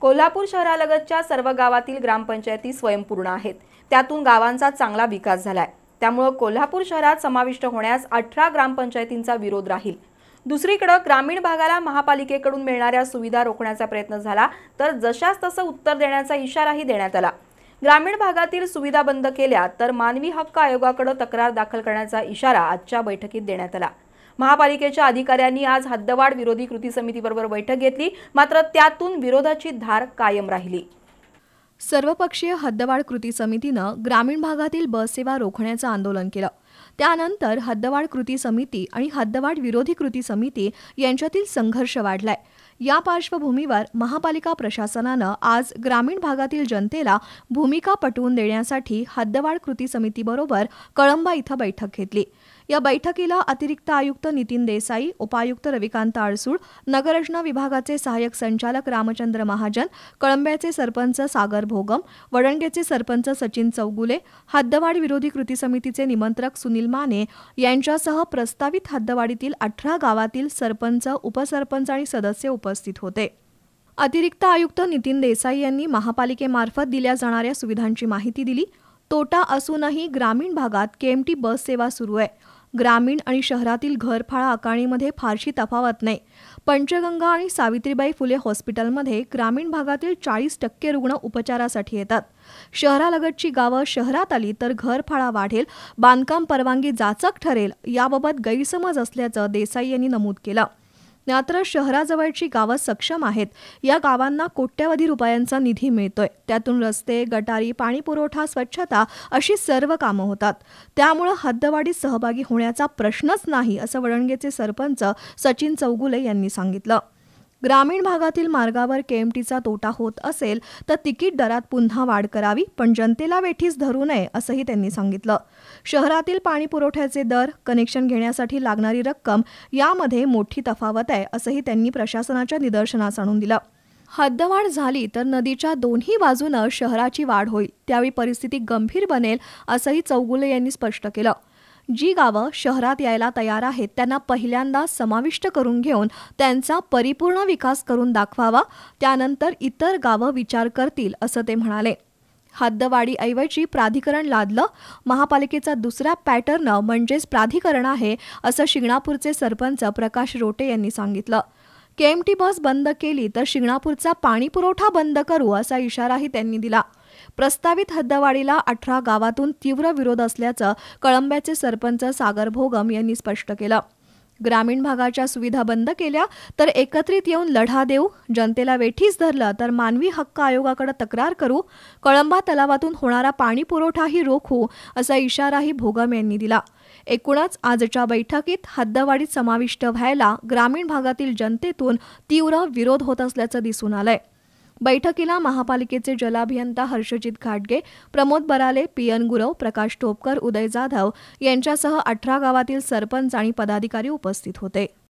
कोल्हापूर शहरालगतच्या सर्व गावातील ग्रामपंचायती स्वयंपूर्ण आहेत त्यातून गावांचा चांगला विकास झालाय त्यामुळं कोल्हापूर शहरात समाविष्ट होण्यास अठरा ग्रामपंचायतींचा विरोध राहील दुसरीकडं ग्रामीण भागाला महापालिकेकडून मिळणाऱ्या सुविधा रोखण्याचा प्रयत्न झाला तर जशाच तसं उत्तर देण्याचा इशाराही देण्यात आला ग्रामीण भागातील सुविधा बंद केल्या तर मानवी हक्क आयोगाकडे तक्रार दाखल करण्याचा इशारा आजच्या बैठकीत देण्यात आला महापालिकेच्या अधिकाऱ्यांनी आज हद्दवाढ विरोधी कृती समितीबरोबर बैठक घेतली मात्र त्यातून विरोधाची धार कायम राहिली सर्वपक्षीय हद्दवाढ कृती समितीनं ग्रामीण भागातील बससेवा रोखण्याचं आंदोलन केलं त्यानंतर हद्दवाढ कृती समिती आणि हद्दवाढ विरोधी कृती समिती यांच्यातील संघर्ष वाढलाय या पार्श्वभूमीवर महापालिका प्रशासनानं आज ग्रामीण भागातील जनतेला भूमिका पटवून देण्यासाठी हद्दवाढ कृती समितीबरोबर कळंबा इथं बैठक घेतली या बैठकीला अतिरिक्त आयुक्त नितीन देसाई उपायुक्त रविकांत आळसूळ नगररचना विभागाचे सहाय्यक संचालक रामचंद्र महाजन कळंब्याचे सरपंच सागर भोगम वडणगेचे सरपंच सचिन चौगुले हद्दवाढ विरोधी कृती समितीचे निमंत्रक सुनील माने यांच्यासह प्रस्तावित हद्दवाडीतील अठरा गावातील सरपंच उपसरपंच आणि सदस्य उप उपस्थित होते अतिरिक्त आयुक्त नितीन देसाई यांनी महापालिकेमार्फत दिल्या जाणाऱ्या सुविधांची माहिती दिली तोटा असूनही ग्रामीण भागात केएमटी बस सेवा सुरू आहे ग्रामीण आणि शहरातील घरफाळा आकारणीमध्ये फारशी तफावत नाही पंचगंगा आणि सावित्रीबाई फुले हॉस्पिटलमध्ये ग्रामीण भागातील चाळीस टक्के रुग्ण उपचारासाठी येतात शहरालगतची गावं शहरात आली तर घरफाळा वाढेल बांधकाम परवानगी जाचक ठरेल याबाबत गैरसमज असल्याचं देसाई यांनी नमूद केलं मात्र शहराजवळची गावं सक्षम आहेत या गावांना कोट्यवधी रुपयांचा निधी मिळतोय त्यातून रस्ते गटारी पाणीपुरवठा स्वच्छता अशी सर्व कामं होतात त्यामुळं हद्दवाडीत सहभागी होण्याचा प्रश्नच नाही असं वडणगेचे सरपंच सचिन चौगुले यांनी सांगितलं ग्रामीण भागातील मार्गावर केएमटीचा तोटा होत असेल तर तिकीट दरात पुन्हा वाढ करावी पण जनतेला वेठीस धरू नये असंही त्यांनी सांगितलं शहरातील पाणी पुरवठ्याचे दर कनेक्शन घेण्यासाठी लागणारी रक्कम यामध्ये मोठी तफावत आहे असंही त्यांनी प्रशासनाच्या निदर्शनास आणून दिलं हद्दवाढ झाली तर नदीच्या दोन्ही बाजूनं शहराची वाढ होईल त्यावेळी परिस्थिती गंभीर बनेल असंही चौगुले यांनी स्पष्ट केलं जी गावं शहरात यायला तयार आहेत त्यांना पहिल्यांदा समाविष्ट करून घेऊन त्यांचा परिपूर्ण विकास करून दाखवावा त्यानंतर इतर गावं विचार करतील असं ते म्हणाले हद्दवाढीऐवजी प्राधिकरण लादलं महापालिकेचा दुसरा पॅटर्न म्हणजेच प्राधिकरण आहे असं शिंगणापूरचे सरपंच प्रकाश रोटे यांनी सांगितलं के एम टी बस बंद केली तर शिंगणापूरचा पाणीपुरवठा बंद करू असा इशाराही त्यांनी दिला प्रस्तावित हद्दवाढीला अठरा गावातून तीव्र विरोध असल्याचं कळंब्याचे सरपंच सागर भोगम यांनी स्पष्ट केलं ग्रामीण भागाच्या सुविधा बंद केल्या तर एकत्रित येऊन लढा देऊ जनतेला वेठीस धरलं तर मानवी हक्क आयोगाकडे तक्रार करू कळंबा तलावातून होणारा पाणी पुरवठाही रोखू असा इशाराही भोगम यांनी दिला एकूणच आजच्या बैठकीत हद्दवाढीत समाविष्ट व्हायला ग्रामीण भागातील जनतेतून तीव्र विरोध होत असल्याचं दिसून आलंय बैठकीला महापालिकेचे जलाभियंता हर्षजित घाटगे प्रमोद बराले पीएन गुरव प्रकाश टोपकर उदय जाधव यांच्यासह अठरा गावातील सरपंच आणि पदाधिकारी उपस्थित होते